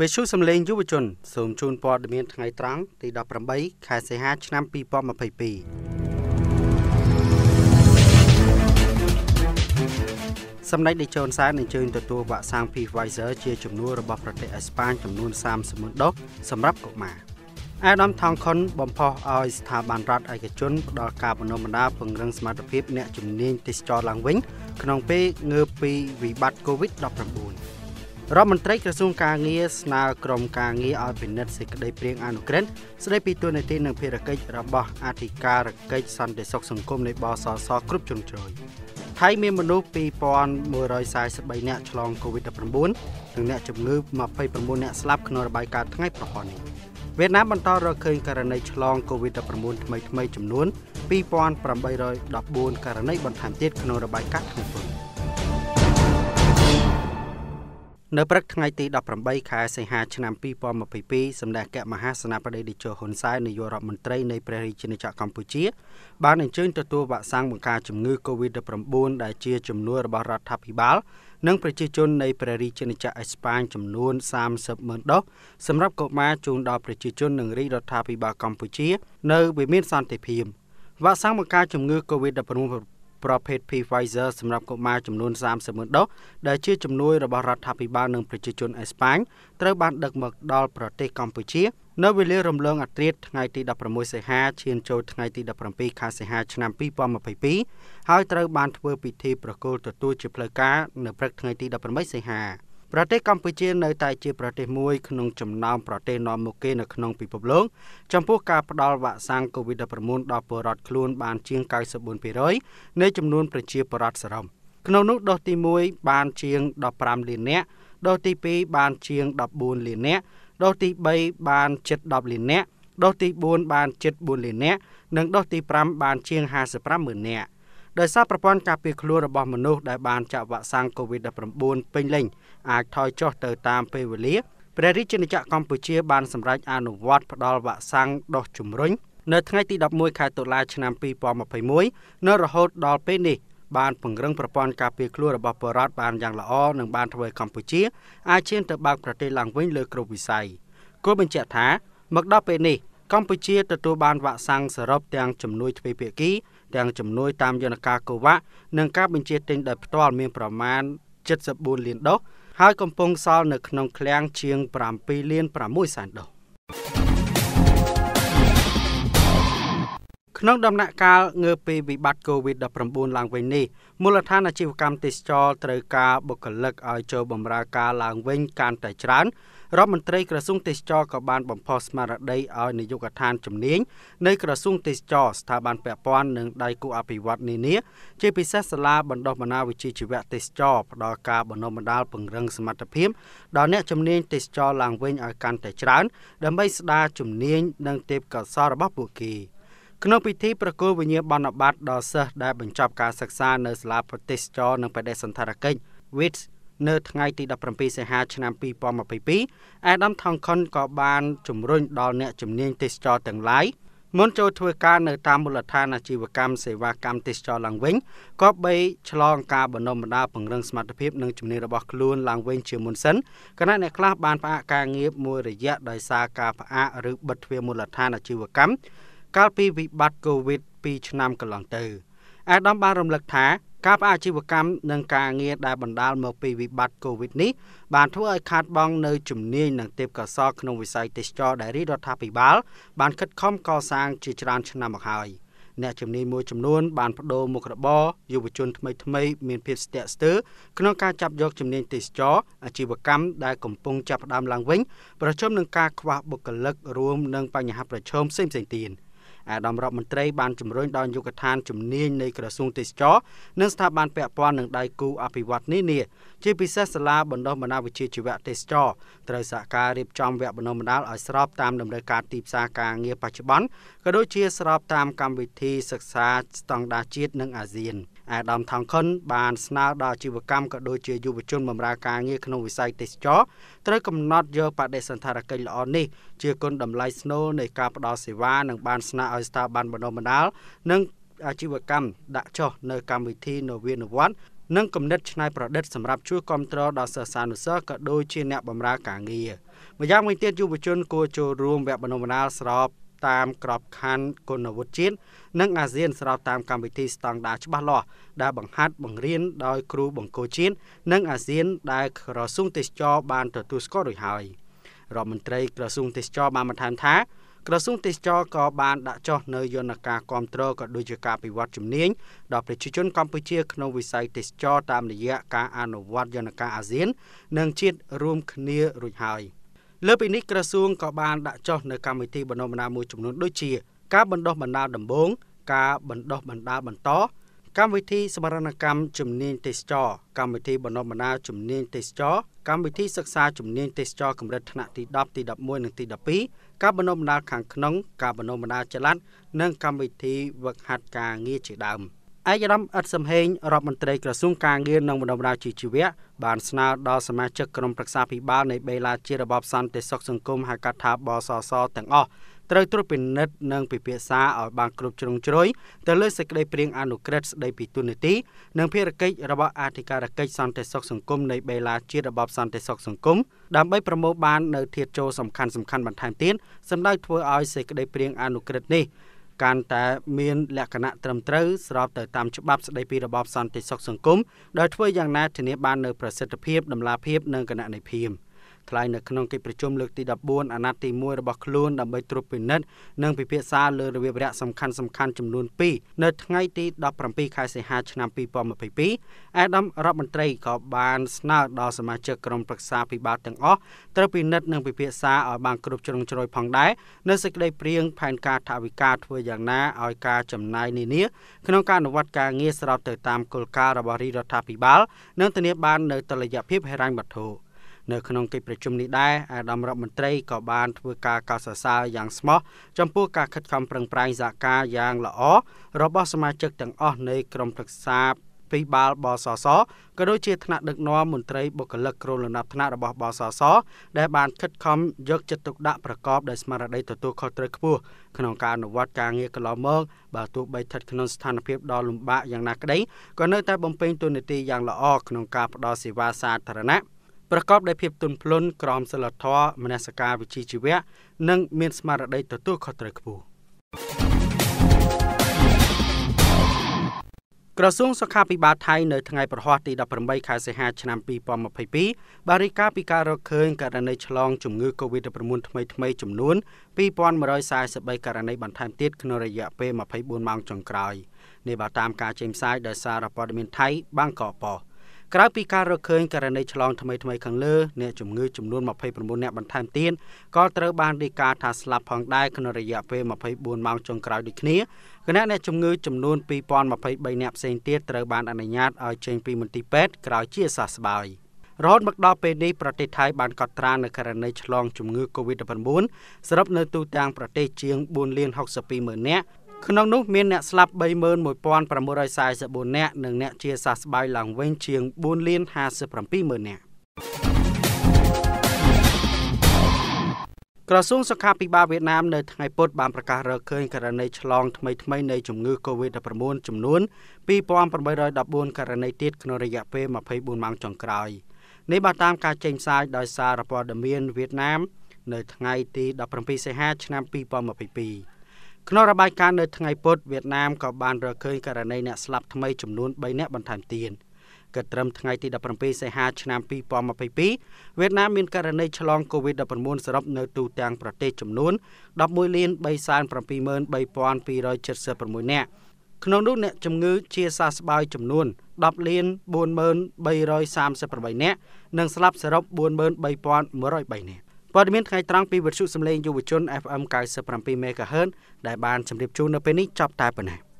វិទ្យុសំឡេងយុវជនសូមជូនព័ត៌មានថ្ងៃត្រង់ទី18ខែសីហាឆ្នាំ2022សម្ដេចតេជោហ៊ុនសែនអញ្ជើញទទួលវ៉ាក់សាំង Pfizer ជាជំនួយរបស់ប្រទេសអេស្ប៉ាញចំនួន30,000ដុសសម្រាប់កុមារអាដាមថងខុនបំផុសឲ្យស្ថាប័នរដ្ឋឯកជនផ្ដល់ការបណ្ដុះបណ្ដាលពង្រឹង សមត្ថភាពអ្នកជំនាញទេសចរឡើងវិញក្នុងពេលងើបពីវិបត្តិ COVID-19 រដ្ឋមន្ត្រីក្រសួងការងារស្នើក្រុមការងារឲ្យពិនិត្យសេចក្តីព្រាងអនុក្រឹត្យស្តីពីទូនាទីនិងភារកិច្ចរបស់អធិការកិច្ចសន្តិសុខសង្គមនៃបសសគ្រប់ជ្រុងជ្រោយថៃមានមនុស្ស2143នាក់ឆ្លង COVID-19 និងអ្នកជំងឺ29នាក់ស្លាប់ក្នុងរបាយការណ៍ថ្ងៃប្រហ័ននេះវៀតណាមបន្តរកឃើញករណីឆ្លង COVID-19 ថ្មីៗចំនួន2814ករណីបន្ថែមទៀតក្នុងរបាយការណ៍ថ្ងៃនេះនៅព្រឹកថ្ងៃទី18ខែសីហាឆ្នាំ2022សម្ដេចអគ្គមហាសេនាបតីតេជោហ៊ុនសែននាយករដ្ឋមន្ត្រីនៃព្រះរាជាណាចក្រកម្ពុជាបានអញ្ជើញទទួលវ៉ាក់សាំងបង្ការជំងឺ Covid-19 ដែលជាជំនួយរបស់រដ្ឋាភិបាលនិង ប្រជាជននៃព្រះរាជាណាចក្រអេស្ប៉ាញចំនួន30ម៉ឺនដុសសម្រាប់កុមារជូនដល់ប្រជាជន និងរាជរដ្ឋាភិបាលកម្ពុជានៅវិមាន សន្តិភាពវ៉ាក់សាំងបង្ការជំងឺ Covid-19 ប្រភេទ Pfizer សម្រាប់កុមារចំនួន300,000ដុល្លារដែលជាជំនួយរបស់រដ្ឋាភិបាលនិងប្រជាជនអេស្ប៉ាញត្រូវបានដឹកមកដល់ប្រទេសកម្ពុជានៅវេលារំលងអត្រាថ្ងៃទី16សីហាឈានចូលថ្ងៃទី17ខែសីហាឆ្នាំ2022ហើយត្រូវបានធ្វើពិធីប្រគល់ទទួលជាផ្លូវការនៅព្រឹកថ្ងៃទី18សីហា។ប្រទេសកម្ពុជានៅតែជាប្រទេសមួយក្នុងចំណោមប្រទេសនាំមុខគេនៅក្នុងពិភពលោកចំពោះការផ្ដល់វ៉ាក់សាំង COVID-19 ដល់ពលរដ្ឋខ្លួនបានជាង94%នៃចំនួនប្រជាពលរដ្ឋសរុបក្នុងនោះដូសទី1បានជាង15លាននាក់ដូសទី2បានជាង14លាននាក់ដូសទី3បានជិត10លាននាក់ដូសទី4បានជិត4លាននាក់និងដូសទី5បានជាង55ម៉ឺននាក់ដោយសារប្រព័ន្ធការពារខ្លួនរបស់មនុស្សដែលបានចាក់វ៉ាក់សាំង COVID-19 ពេញលេញអាចថយចុះទៅតាមពេលវេលាព្រះរាជាណាចក្រកម្ពុជាបានសម្រេចអនុវត្តផ្តល់វ៉ាក់សាំងដុសជំរុញនៅថ្ងៃទី11ខែតុលាឆ្នាំ2021នៅរហូតដល់ពេលនេះបានពង្រឹងប្រព័ន្ធការពារខ្លួនរបស់ប្រជារដ្ឋបានយ៉ាងល្អនិងបានធ្វើឲ្យកម្ពុជាអាចឈានទៅបើកប្រទេសឡើងវិញលើគ្រប់វិស័យគួរបញ្ជាក់ថាមកដល់ពេលនេះកម្ពុជាទទួលបានវ៉ាក់សាំងសរុបទាំងជំនួយទ្វេភាគីទាំងជំនួយតាមយន្តការកូវ៉ានិងការបញ្ជាទិញដោយផ្ទាល់មានប្រមាណ74លានដុល្លារហើយកំពុងសល់នៅក្នុងឃ្លាំងជាង7លាន6សែនដុល្លារក្នុងដំណាក់កាលងើបពីវិបត្តិ COVID-19 ឡើងវិញនេះមូលដ្ឋានអាជីវកម្មទេសចរត្រូវការបុគ្គលិកឲ្យចូលបម្រើការឡើងវិញកាន់តែច្រើនរដ្ឋមន្ត្រីក្រសួងទេសចរក៏បានបំផុសស្មារតីឲ្យនាយកដ្ឋានជំនាញនៃក្រសួងទេសចរស្ថាប័នពាក់ព័ន្ធនិងដៃគូអភិវឌ្ឍន៍នានា ជាពិសេសសាលាបណ្ដុះបណ្ដាលវិជ្ជាជីវៈទេសចរផ្ដល់ការបណ្ដុះបណ្ដាលពង្រឹងសមត្ថភាពដល់អ្នកជំនាញទេសចរឡើងវិញឲ្យកាន់តែច្រើន ដើម្បីស្ដារជំនាញនិងទេពកោសល្យរបស់ពួកគេ។ក្នុងពិធីប្រគល់វិញ្ញាបនបត្រដល់សិស្សដែលបញ្ចប់ការសិក្សានៅសាលាប្រទេសចរនិងបដិសន្តារកិច្ច WITS នៅថ្ងៃទី17សីហាឆ្នាំ2022អាដាមថងខុនក៏បានជំរុញដល់អ្នកជំនាញទេសចរទាំងឡាយមុនចូលធ្វើការនៅតាមមូលដ្ឋានអាជីវកម្មសេវាកម្មទេសចរឡើងវិញក៏បីឆ្លងការបណ្ដុំបណ្ដាលពង្រឹងសមត្ថភាពនិងជំនាញរបស់ខ្លួនឡើងវិញជាមុនសិនគណៈអ្នកខ្លះបានផ្អាកការងារមួយរយៈដោយសារការផ្អាកឬបិទទ្វារមូលដ្ឋានអាជីវកម្មកាលពីវិបត្តិ COVID 2ឆ្នាំកន្លងទៅអាដាមបានរំលឹកថាការផ្អាកអាជីវកម្មនិងការងារដែលបណ្ដាលមកពីវិបត្តិ COVID នេះបានធ្វើឲ្យខាតបង់នៅជំនាញនិងទេពកោសល្យក្នុងវិស័យទេសចរដែលរដ្ឋាភិបាលបានខិតខំកសាងជាច្រើនឆ្នាំមកហើយ អ្នកជំនាញមួយចំនួនបានបដូរមុខរបរយុវជនថ្មីថ្មីមានភាពស្ទាក់ស្ទើរក្នុងការចាប់យកជំនាញទេសចរអាជីវកម្មដែលកំពុងចាប់ផ្ដើមឡើងវិញប្រឈមនឹងការខ្វះបុគ្គលិករួមនិងបញ្ហាប្រឈមផ្សេងៗទៀត។អាដាមរដ្ឋមន្ត្រីបានជំរុញដល់យុគឋានជំនាញនៃក្រសួងទេសចរនិងស្ថាប័នពាក់ព័ន្ធនឹងដៃគូអភិវឌ្ឍន៍នានាជាពិសេសសាលាបណ្ដុះបណ្ដាលវិជ្ជាជីវៈទេសចរត្រូវសហការរៀបចំវគ្គបណ្ដុះបណ្ដាលឲ្យស្របតាមតម្រូវការទីផ្សារការងារបច្ចុប្បន្នក៏ដូចជាស្របតាមកម្មវិធីសិក្សាស្តង់ដារជាតិនិងអាស៊ាន។អាដាមថងខុនបាន ស្នើដល់ជីវកម្មក៏ដូចជាយុវជនបម្រើការងារក្នុងវិស័យទេសចរត្រូវកំណត់យកបដិសណ្ឋារកិច្ចល្អនេះជាគុណតម្លៃស្នូលនៃការផ្តល់សេវា និងបានស្នើឲ្យស្ថាប័នបណ្ដុះបណ្ដាលនិងអាជីវកម្មដាក់ចុះនៅកម្មវិធីនវានុវត្តន៍និងគណិតច្នៃប្រឌិតសម្រាប់ជួយគ្រប់គ្រងដល់សិស្សានុសិស្សក៏ដូចជាអ្នកបម្រើការងារម្យ៉ាងវិញទៀតយុវជនគួរចូលរួមវគ្គបណ្ដុះបណ្ដាលស្របតាមក្របខ័ណ្ឌគុណវុឌ្ឍិជាតិនិង អាស៊ានស្របតាមកម្មវិធីស្តង់ដារច្បាស់លាស់ដែលបង្ហាត់បង្រៀនដោយគ្រូបង្គោលជាតិនិងអាស៊ានដែល ក្រសួងទេសចរបានទទួលស្គាល់រួចហើយរដ្ឋមន្ត្រីក្រសួងទេសចរបានបន្ថែមថាក្រសួងទេសចរក៏បានដាក់ចុះនៅយន្តការគ្រប់គ្រងក៏ដូចជាការអភិវឌ្ឍជំនាញដល់ប្រជាជនកម្ពុជាក្នុងវិស័យទេសចរតាមរយៈការអនុវត្តយន្តការអាស៊ាន និងជាតិរួមគ្នារួចហើយ។លើពីនេះក្រសួងក៏បានដាក់ចុះនៅកម្មវិធីបណ្ដុះបណ្ដាលមួយចំនួនដូចជាការបណ្ដុះបណ្ដាលដំបូងការបណ្ដុះបណ្ដាលបន្តកម្មវិធីសមរណកម្មជំនាញទេសចរកម្មវិធីបណ្ដុះបណ្ដាលជំនាញទេសចរកម្មវិធីសិក្សាជំនាញទេសចរកម្រិតថ្នាក់ទី10ទី11និងទី12ការបណ្ដុះបណ្ដាលខាងក្នុងការបណ្ដុះបណ្ដាលចល័តនិងកម្មវិធីវឹកហាត់ការងារជាដើម។ឯកឧត្តមអ៊ិតសំហេងរដ្ឋមន្ត្រីក្រសួងការងារនិងបណ្ដុំដាវជាជីវៈបានស្នើដល់សមាជិកក្រុមប្រឹក្សាភិបាលនៃបេឡាជារបបសន្តិសុខសង្គមហៅកាត់ថាបសសទាំងអស់ត្រូវត្រួតពិនិត្យនិងពិភាក្សាឲ្យបានគ្រប់ជ្រុងជ្រោយទៅលើសេចក្តីព្រាងអនុក្រឹត្យស្តីពីទូនាទីនិងភារកិច្ចរបស់អធិការកិច្ចសន្តិសុខសង្គមនៃបេឡាជារបបសន្តិសុខសង្គមដើម្បីប្រមូលបាននៅ ធាតចូលសំខាន់សំខាន់បន្ថែមទៀតសម្ដៅធ្វើឲ្យសេចក្តីព្រាងអនុក្រឹត្យនេះកាន់តែមានលក្ខណៈត្រឹមត្រូវស្របទៅតាមច្បាប់ស្តីពីរបបសន្តិសុខសង្គមដោយធ្វើយ៉ាងណាធានាបាននូវប្រសិទ្ធភាពដំណាលភាពនិងគណនេយ្យភាព។ថ្លែងនៅក្នុងកិច្ចប្រជុំលើកទី14អាណត្តិទី1របស់ខ្លួនដើម្បីត្រួតពិនិត្យនិងពិភាក្សាលើរបៀបរយៈសំខាន់សំខាន់ចំនួន2នៅថ្ងៃទី17ខែសីហាឆ្នាំ2022អាដាមរដ្ឋមន្ត្រីក៏បានស្នើដល់សមាជិកក្រុមប្រឹក្សាពិបាលទាំងអស់ត្រូវពិនិត្យនិងពិភាក្សាឲ្យបាន គ្រប់ជ្រុងជ្រោយផងដែរនៅសេចក្តីព្រៀងផែនការថវិកាធ្វើយ៉ាងណាឲ្យការចំណាយនានាក្នុងការអនុវត្តការងារស្របទៅតាមគោលការណ៍របស់រាជរដ្ឋាភិបាល និងធានាបាននៅតុល្យភាពហិរញ្ញវត្ថុនៅក្នុងកិច្ចប្រជុំនេះដែរអាដាមរដ្ឋមន្ត្រីក៏បានធ្វើការកោតសរសើរយ៉ាងស្មោះចំពោះការខិតខំប្រឹងប្រែងសហការយ៉ាងល្អរបស់សមាជិកទាំងអស់នៃក្រុមប្រឹក្សាិបាលបសសក៏ដូចជាថ្នាក់ដឹកនាំមន្ត្រីបុគ្គលិកគ្រោលណាប់ថ្នាក់របស់បសសដែលបានខិតខំយកចិត្តទុកដាក់ប្រកបដោយស្មារតីទទួលខុសត្រូវខ្ពស់ក្នុងការអនុវត្តការងារកន្លងមកបើទោះបីស្ថិតក្នុងស្ថានភាពដ៏លំបាកយ៉ាងណាក្តីក៏នៅតែបំពេញតួនាទីយ៉ាងល្អក្នុងការផ្តល់សេវាសាធារណៈប្រកបដោយភាពទន់ភ្លន់ក្រមសីលធម៌មនសិការវិជ្ជាជីវៈនិងមានស្មារតីទទួលខុសត្រូវខ្ពស់ក្រសួងសុខាភិបាលថៃនៅថ្ងៃប្រហ័សទី18ខែសីហាឆ្នាំ2022បានរាយការណ៍ពីការរកឃើញករណីឆ្លងជំងឺ Covid-19 ថ្មីថ្មីចំនួន2143ករណីបន្ថែមទៀតក្នុងរយៈពេល24ម៉ោងចុងក្រោយនេះបើតាមការចេញផ្សាយដោយសារព័ត៌មានថៃបាងកកប៉ោះក្រៅពីការរកឃើញករណីឆ្លងថ្មីថ្មីខាងលើអ្នកជំងឺចំនួន29អ្នកបន្ថែមទៀតក៏ត្រូវបានរាយការណ៍ថាស្លាប់ផងដែរក្នុងរយៈពេល24ម៉ោងចុងក្រោយដូចគ្នាគណៈអ្នកជំងឺចំនួន2023អ្នកផ្សេងទៀតត្រូវបានអនុញ្ញាតឲ្យចេញពីមន្ទីរពេទ្យក្រោយជាសះស្បើយរហូតមកដល់ពេលនេះប្រទេសថៃបានកត់ត្រានៅករណីឆ្លងជំងឺ Covid-19 សរុបនៅទូទាំងប្រទេសជាង4លាន62ម៉ឺននាក់ក្នុងនោះមានអ្នកស្លាប់31644នាក់និងអ្នកជាសះស្បើយឡើងវិញជាង4លាន57ម៉ឺននាក់ក្រសួងសុខាភិបាលវៀតណាមនៅថ្ងៃពុធបានប្រកាសរកឃើញករណីឆ្លង ថ្មីថ្មីនៃជំងឺ Covid-19 ចំនួន2814ករណីទៀតក្នុងរយៈពេល24ម៉ោងចុងក្រោយនេះបានតាមការចេញផ្សាយដោយសារព័ត៌មានវៀតណាមនៅថ្ងៃទី17សីហាឆ្នាំ2022ក្នុងរបាយការណ៍នៅថ្ងៃពុធវៀតណាមក៏បានរកឃើញករណីអ្នកស្លាប់ថ្មីចំនួន3នាក់បន្ថែមទៀតកត្រឹមថ្ងៃទី17សីហាឆ្នាំ2022វៀតណាមមានករណីឆ្លង COVID-19 សរុបនៅទូទាំងប្រទេសចំនួន11លាន373,276នាក់ក្នុងនោះអ្នកជំងឺជាសះស្បើយចំនួន10លាន43338នាក់និងស្លាប់សរុប43103នាក់ព័ត៌មានថ្ងៃត្រង់ពីវិទ្យុសំឡេងយុវជន FM 97 MHz ដែលបានជម្រាបជូននៅពេលនេះចប់តែប៉ុណ្ណេះ។